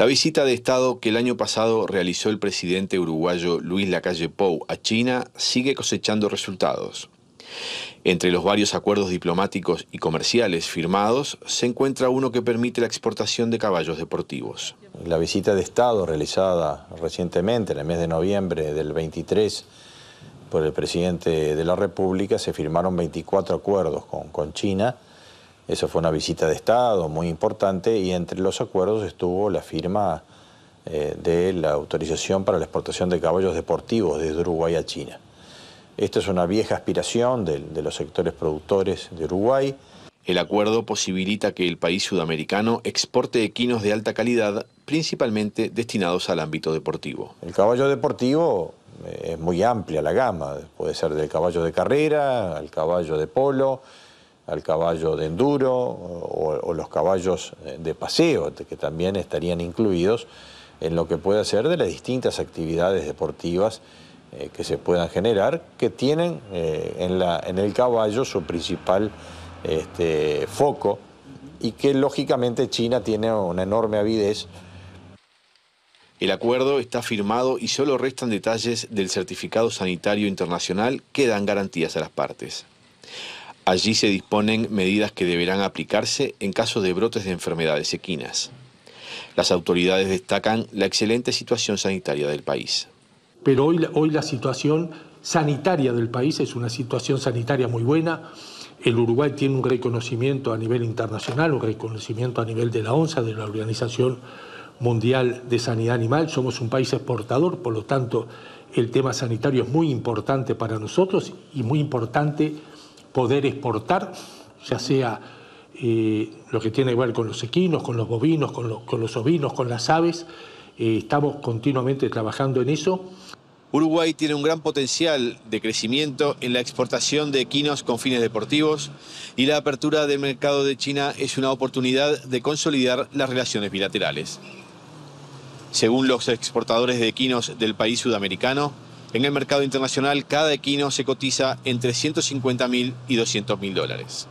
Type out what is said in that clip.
La visita de Estado que el año pasado realizó el presidente uruguayo Luis Lacalle Pou a China sigue cosechando resultados. Entre los varios acuerdos diplomáticos y comerciales firmados se encuentra uno que permite la exportación de caballos deportivos. La visita de Estado realizada recientemente, en el mes de noviembre del 23, por el presidente de la República, se firmaron 24 acuerdos con, con China eso fue una visita de Estado muy importante y entre los acuerdos estuvo la firma eh, de la autorización para la exportación de caballos deportivos desde Uruguay a China. esto es una vieja aspiración de, de los sectores productores de Uruguay. El acuerdo posibilita que el país sudamericano exporte equinos de alta calidad, principalmente destinados al ámbito deportivo. El caballo deportivo eh, es muy amplia la gama, puede ser del caballo de carrera al caballo de polo, al caballo de enduro o, los caballos de paseo, que también estarían incluidos en lo que puede ser de las distintas actividades deportivas eh, que se puedan generar, que tienen eh, en, la, en, el caballo su principal este, foco y que lógicamente China tiene una enorme avidez. El acuerdo está firmado y solo restan detalles del certificado sanitario internacional que dan garantías a las partes. Allí se disponen medidas que deberán aplicarse en caso de brotes de enfermedades equinas. Las autoridades destacan la excelente situación sanitaria del país. Pero hoy, hoy la situación sanitaria del país es una situación sanitaria muy buena. El Uruguay tiene un reconocimiento a nivel internacional, un reconocimiento a nivel de la ONSA, de la Organización Mundial de Sanidad Animal. Somos un país exportador, por lo tanto, el tema sanitario es muy importante para nosotros y muy importante poder exportar, ya sea eh, lo que tiene que ver con los equinos, con los bovinos, con, los ovinos, con las aves. Eh, estamos continuamente trabajando en eso. Uruguay tiene un gran potencial de crecimiento en la exportación de equinos con fines deportivos y la apertura del mercado de China es una oportunidad de consolidar las relaciones bilaterales. Según los exportadores de equinos del país sudamericano, en el mercado internacional, cada equino se cotiza entre 150.000 y 200.000 mil dólares.